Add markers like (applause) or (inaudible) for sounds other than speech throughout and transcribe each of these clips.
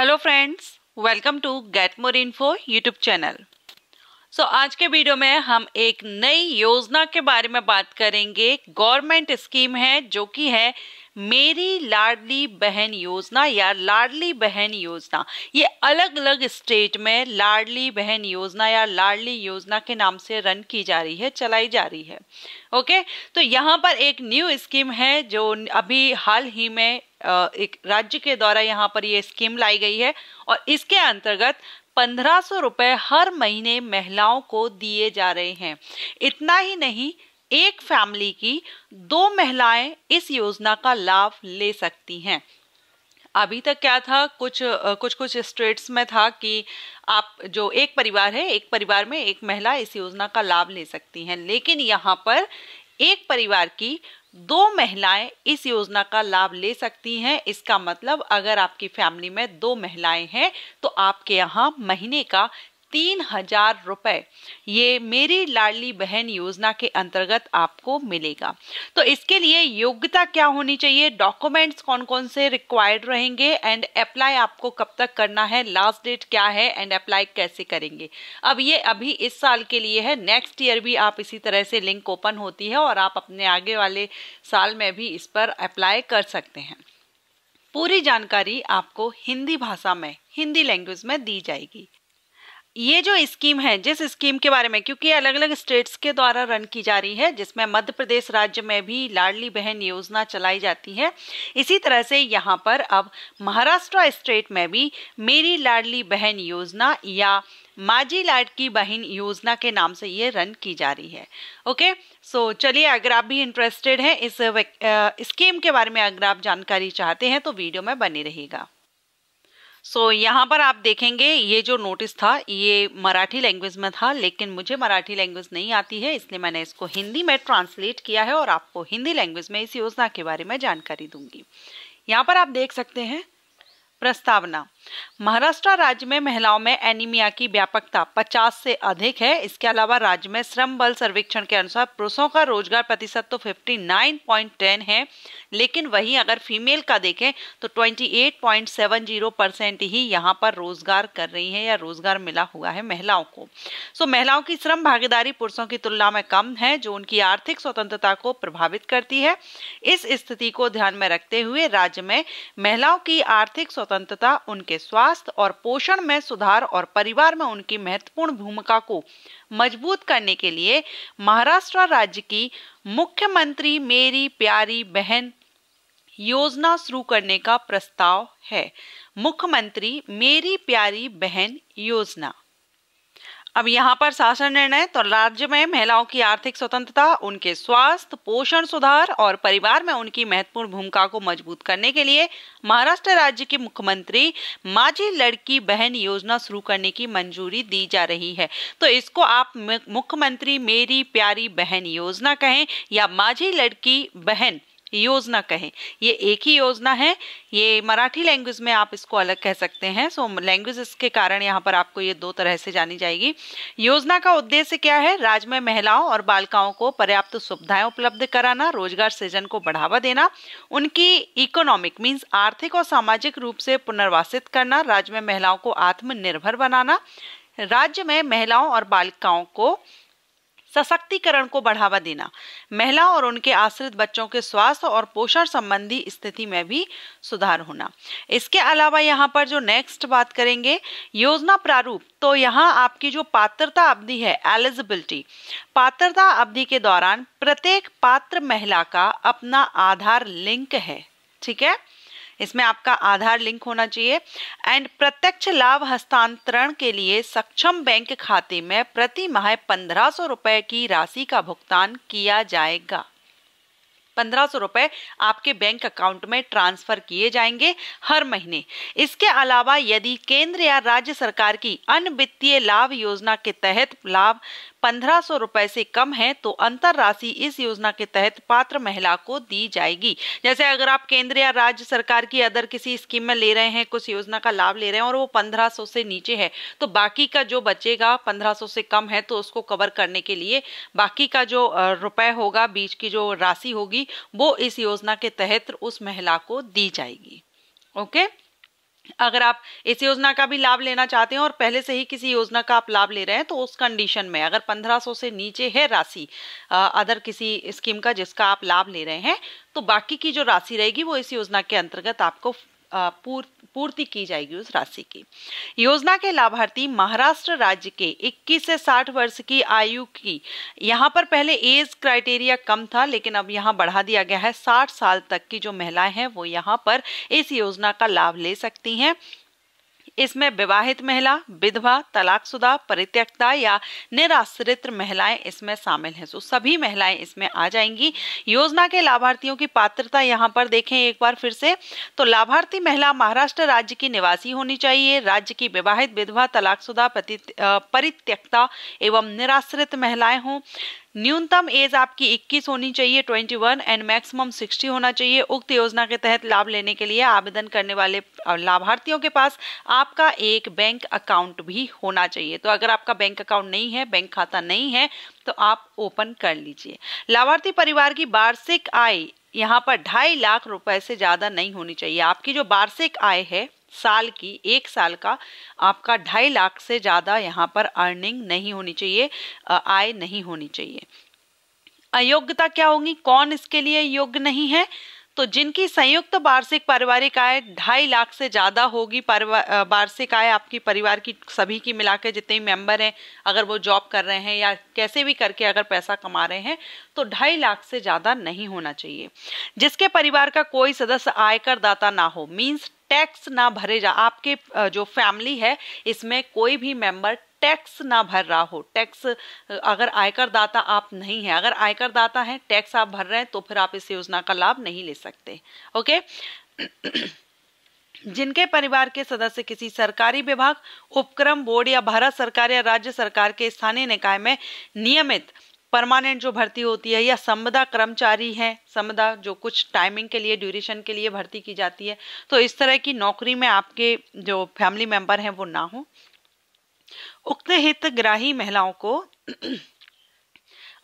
Hello friends welcome to get more info YouTube channel so आज के video में हम एक नई योजना के बारे में बात करेंगे गवर्नमेंट स्कीम है जो कि है मेरी लाडली बहन योजना या लाडली बहन योजना ये अलग अलग स्टेट में लाडली बहन योजना या लाडली योजना के नाम से रन की जा रही है चलाई जा रही है ओके तो यहाँ पर एक न्यू स्कीम है जो अभी हाल ही में एक राज्य के द्वारा यहाँ पर ये स्कीम लाई गई है और इसके अंतर्गत पंद्रह सौ रुपए हर महीने महिलाओं को दिए जा रहे हैं इतना ही नहीं एक फैमिली की दो महिलाएं इस योजना का लाभ ले सकती हैं अभी तक क्या था कुछ कुछ कुछ स्टेट्स में था कि आप जो एक परिवार है एक परिवार में एक महिला इस योजना का लाभ ले सकती हैं लेकिन यहाँ पर एक परिवार की दो महिलाएं इस योजना का लाभ ले सकती हैं इसका मतलब अगर आपकी फैमिली में दो महिलाएं हैं तो आपके यहाँ महीने का तीन हजार रुपए ये मेरी लाडली बहन योजना के अंतर्गत आपको मिलेगा तो इसके लिए योग्यता क्या होनी चाहिए डॉक्यूमेंट्स कौन कौन से रिक्वायर्ड रहेंगे एंड अप्लाई आपको कब तक करना है लास्ट डेट क्या है एंड अप्लाई कैसे करेंगे अब ये अभी इस साल के लिए है नेक्स्ट ईयर भी आप इसी तरह से लिंक ओपन होती है और आप अपने आगे वाले साल में भी इस पर अप्लाई कर सकते हैं पूरी जानकारी आपको हिंदी भाषा में हिंदी लैंग्वेज में दी जाएगी ये जो स्कीम है जिस स्कीम के बारे में क्योंकि अलग अलग स्टेट्स के द्वारा रन की जा रही है जिसमें मध्य प्रदेश राज्य में भी लाडली बहन योजना चलाई जाती है इसी तरह से यहाँ पर अब महाराष्ट्र स्टेट में भी मेरी लाडली बहन योजना या लाड लाडकी बहन योजना के नाम से ये रन की जा रही है ओके सो so, चलिए अगर आप भी इंटरेस्टेड हैं इस स्कीम के बारे में अगर आप जानकारी चाहते हैं तो वीडियो में बने रहेगा सो so, यहाँ पर आप देखेंगे ये जो नोटिस था ये मराठी लैंग्वेज में था लेकिन मुझे मराठी लैंग्वेज नहीं आती है इसलिए मैंने इसको हिंदी में ट्रांसलेट किया है और आपको हिंदी लैंग्वेज में इस योजना के बारे में जानकारी दूंगी यहाँ पर आप देख सकते हैं प्रस्तावना महाराष्ट्र राज्य में महिलाओं में एनीमिया की व्यापकता 50 से अधिक है इसके अलावा राज्य में श्रम बल सर्वेक्षण के अनुसार पुरुषों का रोजगार प्रतिशत तो 59.10 है लेकिन वहीं अगर फीमेल का देखें तो 28.70 परसेंट ही यहाँ पर रोजगार कर रही है या रोजगार मिला हुआ है महिलाओं को सो महिलाओं की श्रम भागीदारी पुरुषों की तुलना में कम है जो उनकी आर्थिक स्वतंत्रता को प्रभावित करती है इस स्थिति को ध्यान में रखते हुए राज्य में महिलाओं की आर्थिक स्वतंत्रता उनके उनके स्वास्थ्य और पोषण में सुधार और परिवार में उनकी महत्वपूर्ण भूमिका को मजबूत करने के लिए महाराष्ट्र राज्य की मुख्यमंत्री मेरी प्यारी बहन योजना शुरू करने का प्रस्ताव है मुख्यमंत्री मेरी प्यारी बहन योजना अब यहाँ पर शासन निर्णय तो राज्य में महिलाओं की आर्थिक स्वतंत्रता उनके स्वास्थ्य पोषण सुधार और परिवार में उनकी महत्वपूर्ण भूमिका को मजबूत करने के लिए महाराष्ट्र राज्य के मुख्यमंत्री माझी लड़की बहन योजना शुरू करने की मंजूरी दी जा रही है तो इसको आप मुख्यमंत्री मेरी प्यारी बहन योजना कहें या माझी लड़की बहन योजना कहें ये एक ही योजना है ये मराठी लैंग्वेज में आप इसको अलग कह सकते हैं सो लैंग्वेज के कारण यहाँ पर आपको ये दो तरह से जानी जाएगी योजना का उद्देश्य क्या है राज्य में महिलाओं और बालिकाओं को पर्याप्त सुविधाएं उपलब्ध कराना रोजगार सृजन को बढ़ावा देना उनकी इकोनॉमिक मीन्स आर्थिक और सामाजिक रूप से पुनर्वासित करना राज्य में महिलाओं को आत्मनिर्भर बनाना राज्य में महिलाओं और बालिकाओं को सशक्तिकरण को बढ़ावा देना महिला और उनके आश्रित बच्चों के स्वास्थ्य और पोषण संबंधी स्थिति में भी सुधार होना इसके अलावा यहाँ पर जो नेक्स्ट बात करेंगे योजना प्रारूप तो यहाँ आपकी जो पात्रता अवधि है एलिजिबिलिटी पात्रता अवधि के दौरान प्रत्येक पात्र महिला का अपना आधार लिंक है ठीक है इसमें आपका आधार लिंक होना चाहिए एंड प्रत्यक्ष लाभ हस्तांतरण के लिए सक्षम बैंक खाते में प्रति माह पंद्रह सौ रुपये की राशि का भुगतान किया जाएगा पंद्रह सौ रुपये आपके बैंक अकाउंट में ट्रांसफर किए जाएंगे हर महीने इसके अलावा यदि केंद्र या राज्य सरकार की अन्य वित्तीय लाभ योजना के तहत लाभ पंद्रह सौ रुपए से कम है तो अंतर राशि इस योजना के तहत पात्र महिला को दी जाएगी जैसे अगर आप केंद्र या राज्य सरकार की अदर किसी स्कीम में ले रहे हैं कुछ योजना का लाभ ले रहे हैं और वो पंद्रह सौ से नीचे है तो बाकी का जो बचेगा पंद्रह सौ से कम है तो उसको कवर करने के लिए बाकी का जो रुपए होगा बीच की जो राशि होगी होगी वो इस योजना के तहत उस महिला को दी जाएगी ओके अगर आप इस योजना का भी लाभ लेना चाहते हैं और पहले से ही किसी योजना का आप लाभ ले रहे हैं तो उस कंडीशन में अगर 1500 से नीचे है राशि अदर किसी स्कीम का जिसका आप लाभ ले रहे हैं तो बाकी की जो राशि रहेगी वो इस योजना के अंतर्गत आपको पूर्ति की जाएगी उस राशि की योजना के लाभार्थी महाराष्ट्र राज्य के 21 से 60 वर्ष की आयु की यहाँ पर पहले एज क्राइटेरिया कम था लेकिन अब यहाँ बढ़ा दिया गया है 60 साल तक की जो महिलाएं हैं वो यहाँ पर इस योजना का लाभ ले सकती हैं इसमें विवाहित महिला विधवा तलाकशुदा परित्यक्ता या निराश्रित महिलाएं इसमें शामिल हैं सो सभी महिलाएं इसमें आ जाएंगी योजना के लाभार्थियों की पात्रता यहाँ पर देखें एक बार फिर से तो लाभार्थी महिला महाराष्ट्र राज्य की निवासी होनी चाहिए राज्य की विवाहित विधवा तलाकशुदा परित्यक्ता एवं निराश्रित महिलाएं हों न्यूनतम एज आपकी 21 होनी चाहिए 21 एंड मैक्सिमम 60 होना चाहिए उक्त योजना के तहत लाभ लेने के लिए आवेदन करने वाले लाभार्थियों के पास आपका एक बैंक अकाउंट भी होना चाहिए तो अगर आपका बैंक अकाउंट नहीं है बैंक खाता नहीं है तो आप ओपन कर लीजिए लाभार्थी परिवार की वार्षिक आय यहाँ पर ढाई लाख रुपए से ज़्यादा नहीं होनी चाहिए आपकी जो वार्षिक आय है साल की एक साल का आपका ढाई लाख से ज़्यादा यहाँ पर अर्निंग नहीं होनी चाहिए आय नहीं होनी चाहिए अयोग्यता क्या होगी कौन इसके लिए योग्य नहीं है तो जिनकी संयुक्त वार्षिक पारिवारिक आय ढाई लाख से ज़्यादा होगी वार्षिक आय आपकी परिवार की सभी की मिला के जितने मेंबर हैं अगर वो जॉब कर रहे हैं या कैसे भी करके अगर पैसा कमा रहे हैं तो ढाई लाख से ज़्यादा नहीं होना चाहिए जिसके परिवार का कोई सदस्य आयकर दाता ना हो मीन्स टैक्स ना भरे जा आपके जो फैमिली है इसमें कोई भी मेंबर टैक्स ना भर रहा हो टैक्स अगर आयकर दाता आप नहीं है अगर आयकर दाता है टैक्स आप भर रहे हैं तो फिर आप इस योजना का लाभ नहीं ले सकते ओके (clears throat) जिनके परिवार के सदस्य किसी सरकारी विभाग उपक्रम बोर्ड या भारत सरकार या राज्य सरकार के स्थानीय निकाय में नियमित परमानेंट जो भर्ती होती है या समदा कर्मचारी हैं समदा जो कुछ टाइमिंग के लिए ड्यूरेशन के लिए भर्ती की जाती है तो इस तरह की नौकरी में आपके जो फैमिली मेंबर हैं वो ना हो उक्त हितग्राही महिलाओं को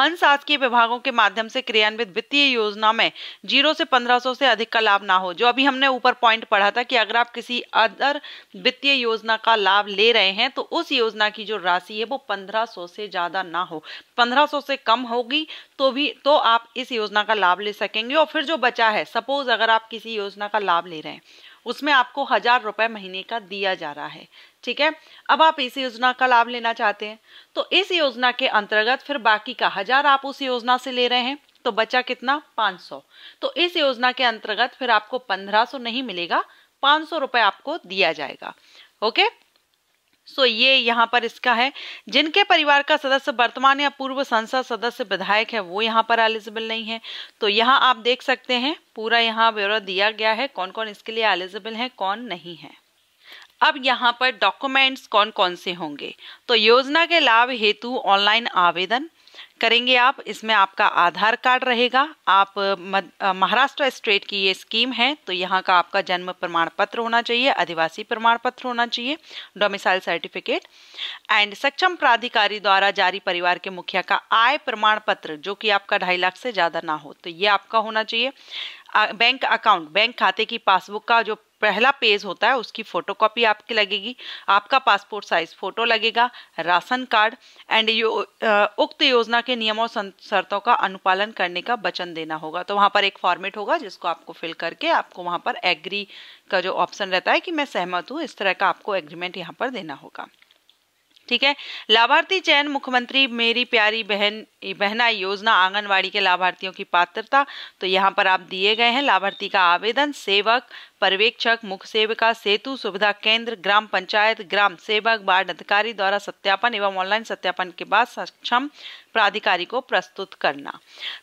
अनशासकीय विभागों के माध्यम से क्रियान्वित वित्तीय योजना में जीरो से सौ से अधिक का लाभ ना हो जो अभी हमने ऊपर पॉइंट पढ़ा था कि अगर आप किसी अदर वित्तीय योजना का लाभ ले रहे हैं तो उस योजना की जो राशि है वो सौ से ज्यादा ना हो सौ से कम होगी तो भी तो आप इस योजना का लाभ ले सकेंगे और फिर जो बचा है सपोज अगर आप किसी योजना का लाभ ले रहे हैं उसमें आपको हजार रुपए महीने का दिया जा रहा है ठीक है अब आप इस योजना का लाभ लेना चाहते हैं तो इस योजना के अंतर्गत फिर बाकी का हजार आप उस योजना से ले रहे हैं तो बचा कितना 500 तो इस योजना के अंतर्गत फिर आपको 1500 नहीं मिलेगा पांच सौ रुपए आपको दिया जाएगा ओके सो ये यहाँ पर इसका है जिनके परिवार का सदस्य वर्तमान या पूर्व संसद सदस्य विधायक है वो यहाँ पर एलिजिबल नहीं है तो यहाँ आप देख सकते हैं पूरा यहाँ ब्यौरा दिया गया है कौन कौन इसके लिए एलिजिबल है कौन नहीं है अब यहाँ पर डॉक्यूमेंट्स कौन कौन से होंगे तो योजना के लाभ हेतु ऑनलाइन आवेदन करेंगे आप इसमें आपका आधार कार्ड रहेगा आप महाराष्ट्र स्टेट की ये स्कीम है तो यहाँ का आपका जन्म प्रमाण पत्र होना चाहिए आदिवासी प्रमाण पत्र होना चाहिए डोमिसाइल सर्टिफिकेट एंड सक्षम प्राधिकारी द्वारा जारी परिवार के मुखिया का आय प्रमाण पत्र जो कि आपका ढाई लाख से ज़्यादा ना हो तो ये आपका होना चाहिए बैंक अकाउंट बैंक खाते की पासबुक का जो पहला पेज होता है उसकी फ़ोटोकॉपी आपकी लगेगी आपका पासपोर्ट साइज़ फ़ोटो लगेगा राशन कार्ड एंड यो, उक्त योजना के नियमों शर्तों का अनुपालन करने का वचन देना होगा तो वहाँ पर एक फॉर्मेट होगा जिसको आपको फिल करके आपको वहाँ पर एग्री का जो ऑप्शन रहता है कि मैं सहमत हूँ इस तरह का आपको एग्रीमेंट यहाँ पर देना होगा ठीक है लाभार्थी चयन मुख्यमंत्री मेरी प्यारी बहन बहना योजना आंगनवाड़ी के लाभार्थियों की पात्रता तो यहाँ पर आप दिए गए हैं लाभार्थी का आवेदन सेवक पर्यवेक्षक मुख्य सेविका सेतु सुविधा केंद्र ग्राम पंचायत ग्राम सेवक बाढ़ अधिकारी द्वारा सत्यापन एवं ऑनलाइन सत्यापन के बाद सक्षम प्राधिकारी को प्रस्तुत करना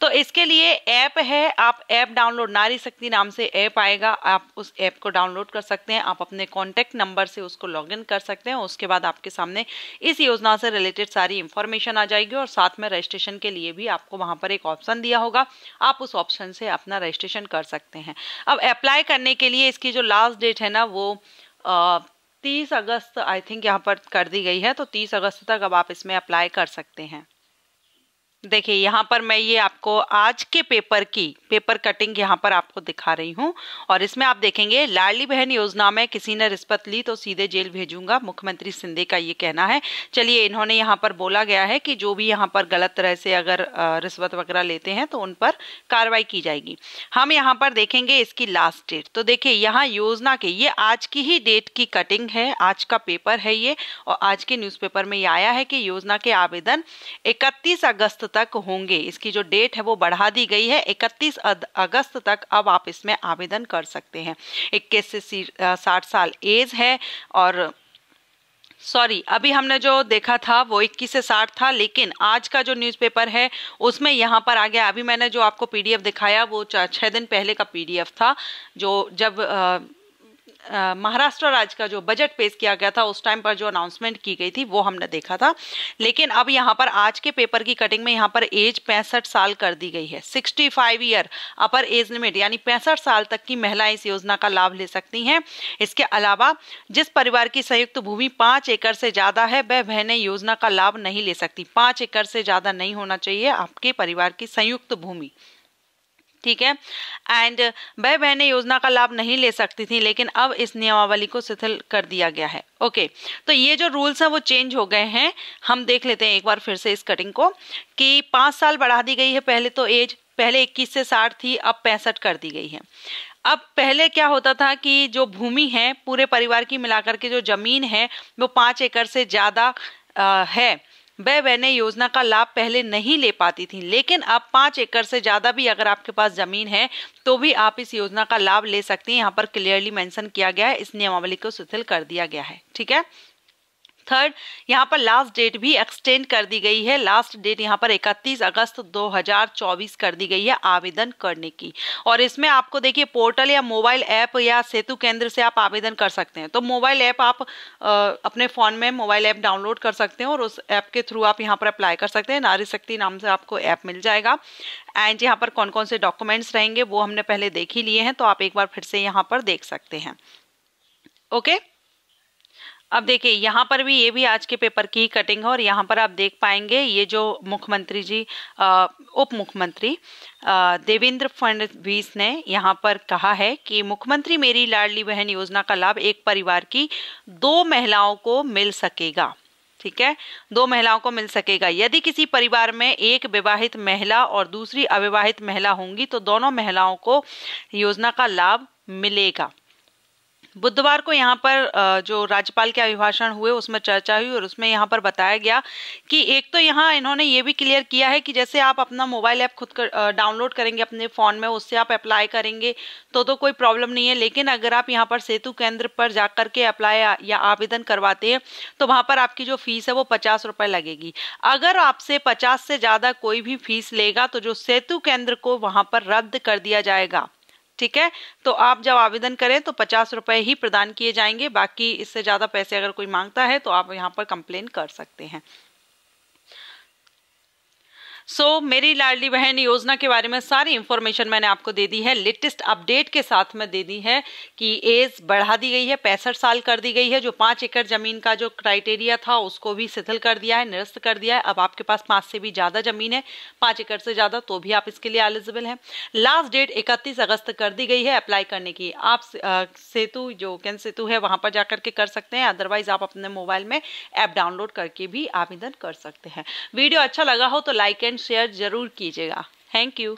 तो इसके लिए ऐप है आप ऐप डाउनलोड नारी शक्ति नाम से ऐप आएगा आप उस ऐप को डाउनलोड कर सकते हैं आप अपने कॉन्टैक्ट नंबर से उसको इन कर सकते हैं उसके बाद आपके सामने इस योजना से रिलेटेड सारी इंफॉर्मेशन आ जाएगी और साथ में रजिस्ट्रेशन के लिए भी आपको वहां पर एक ऑप्शन दिया होगा आप उस ऑप्शन से अपना रजिस्ट्रेशन कर सकते हैं अब अप्लाई करने के लिए ये इसकी जो लास्ट डेट है ना वो तीस अगस्त आई थिंक यहाँ पर कर दी गई है तो तीस अगस्त तक अब आप इसमें अप्लाई कर सकते हैं देखिए यहाँ पर मैं ये आपको आज के पेपर की पेपर कटिंग यहाँ पर आपको दिखा रही हूँ और इसमें आप देखेंगे लाडली बहन योजना में किसी ने रिश्वत ली तो सीधे जेल भेजूंगा मुख्यमंत्री सिंधे का ये कहना है चलिए इन्होंने यहाँ पर बोला गया है कि जो भी यहाँ पर गलत तरह से अगर रिश्वत वगैरह लेते हैं तो उन पर कार्रवाई की जाएगी हम यहाँ पर देखेंगे इसकी लास्ट डेट तो देखिए यहाँ योजना के ये आज की ही डेट की कटिंग है आज का पेपर है ये और आज के न्यूज़पेपर में ये आया है कि योजना के आवेदन इकतीस अगस्त तक होंगे इसकी जो डेट है वो बढ़ा दी गई है 31 अगस्त तक अब आप इसमें आवेदन कर सकते हैं 21 से साठ साल एज है और सॉरी अभी हमने जो देखा था वो 21 से 60 था लेकिन आज का जो न्यूज़पेपर है उसमें यहाँ पर आ गया अभी मैंने जो आपको पीडीएफ दिखाया वो छः दिन पहले का पीडीएफ था जो जब आ, महाराष्ट्र राज्य का जो बजट पेश किया गया था उस टाइम पर जो अनाउंसमेंट की गई थी वो हमने देखा था लेकिन अब यहाँ पर आज के पेपर की कटिंग में यहाँ पर एज पैंसठ साल कर दी गई है sixty five year upper age limit यानी पैंसठ साल तक की महिलाएं इस योजना का लाभ ले सकती हैं इसके अलावा जिस परिवार की संयुक्त भूमि पाँच एकड़ से ज़्यादा है वह बहने योजना का लाभ नहीं ले सकती पाँच एकड़ से ज़्यादा नहीं होना चाहिए आपके परिवार की संयुक्त भूमि ठीक है एंड वह बहने योजना का लाभ नहीं ले सकती थी लेकिन अब इस नियमावली को शिथिल कर दिया गया है ओके okay, तो ये जो रूल्स हैं वो चेंज हो गए हैं हम देख लेते हैं एक बार फिर से इस कटिंग को कि पाँच साल बढ़ा दी गई है पहले तो एज पहले इक्कीस से साठ थी अब पैंसठ कर दी गई है अब पहले क्या होता था कि जो भूमि है पूरे परिवार की मिलाकर के जो जमीन है वो पाँच एकड़ से ज़्यादा है वे बहने योजना का लाभ पहले नहीं ले पाती थी लेकिन अब पाँच एकड़ से ज़्यादा भी अगर आपके पास ज़मीन है तो भी आप इस योजना का लाभ ले सकती हैं यहाँ पर क्लियरली मैंशन किया गया है इस नियमावली को शिथिल कर दिया गया है ठीक है थर्ड यहाँ पर लास्ट डेट भी एक्सटेंड कर दी गई है लास्ट डेट यहाँ पर 31 अगस्त 2024 कर दी गई है आवेदन करने की और इसमें आपको देखिए पोर्टल या मोबाइल ऐप या सेतु केंद्र से आप आवेदन कर सकते हैं तो मोबाइल ऐप आप आ, अपने फ़ोन में मोबाइल ऐप डाउनलोड कर सकते हैं और उस ऐप के थ्रू आप यहाँ पर अप्लाई कर सकते हैं नारी शक्ति नाम से आपको ऐप मिल जाएगा एंड यहाँ पर कौन कौन से डॉक्यूमेंट्स रहेंगे वो हमने पहले देख ही लिए हैं तो आप एक बार फिर से यहाँ पर देख सकते हैं ओके okay? अब देखिए यहाँ पर भी ये भी आज के पेपर की कटिंग है और यहाँ पर आप देख पाएंगे ये जो मुख्यमंत्री जी उप मुख्यमंत्री देवेंद्र फडणवीस ने यहाँ पर कहा है कि मुख्यमंत्री मेरी लाडली बहन योजना का लाभ एक परिवार की दो महिलाओं को मिल सकेगा ठीक है दो महिलाओं को मिल सकेगा यदि किसी परिवार में एक विवाहित महिला और दूसरी अविवाहित महिला होंगी तो दोनों महिलाओं को योजना का लाभ मिलेगा बुधवार को यहाँ पर जो राज्यपाल के अभिभाषण हुए उसमें चर्चा हुई और उसमें यहाँ पर बताया गया कि एक तो यहाँ इन्होंने ये भी क्लियर किया है कि जैसे आप अपना मोबाइल ऐप खुद कर, डाउनलोड करेंगे अपने फ़ोन में उससे आप अप्लाई करेंगे तो तो कोई प्रॉब्लम नहीं है लेकिन अगर आप यहाँ पर सेतु केंद्र पर जा के अप्लाई या आवेदन करवाते हैं तो वहाँ पर आपकी जो फीस है वो पचास रुपये लगेगी अगर आपसे पचास से ज़्यादा कोई भी फीस लेगा तो जो सेतु केंद्र को वहाँ पर रद्द कर दिया जाएगा ठीक है तो आप जब आवेदन करें तो पचास रुपये ही प्रदान किए जाएंगे बाकी इससे ज़्यादा पैसे अगर कोई मांगता है तो आप यहाँ पर कंप्लेन कर सकते हैं सो so, मेरी लाडली बहन योजना के बारे में सारी इंफॉर्मेशन मैंने आपको दे दी है लेटेस्ट अपडेट के साथ में दे दी है कि एज बढ़ा दी गई है पैंसठ साल कर दी गई है जो पाँच एकड़ जमीन का जो क्राइटेरिया था उसको भी शिथिल कर दिया है निरस्त कर दिया है अब आपके पास पाँच से भी ज़्यादा जमीन है पाँच एकड़ से ज़्यादा तो भी आप इसके लिए एलिजिबल हैं लास्ट डेट इकतीस अगस्त कर दी गई है अप्लाई करने की आप सेतु जो कैन सेतु है वहाँ पर जाकर के कर सकते हैं अदरवाइज आप अपने मोबाइल में ऐप डाउनलोड करके भी आवेदन कर सकते हैं वीडियो अच्छा लगा हो तो लाइक एंड एंड शेयर ज़रूर कीजिएगा थैंक यू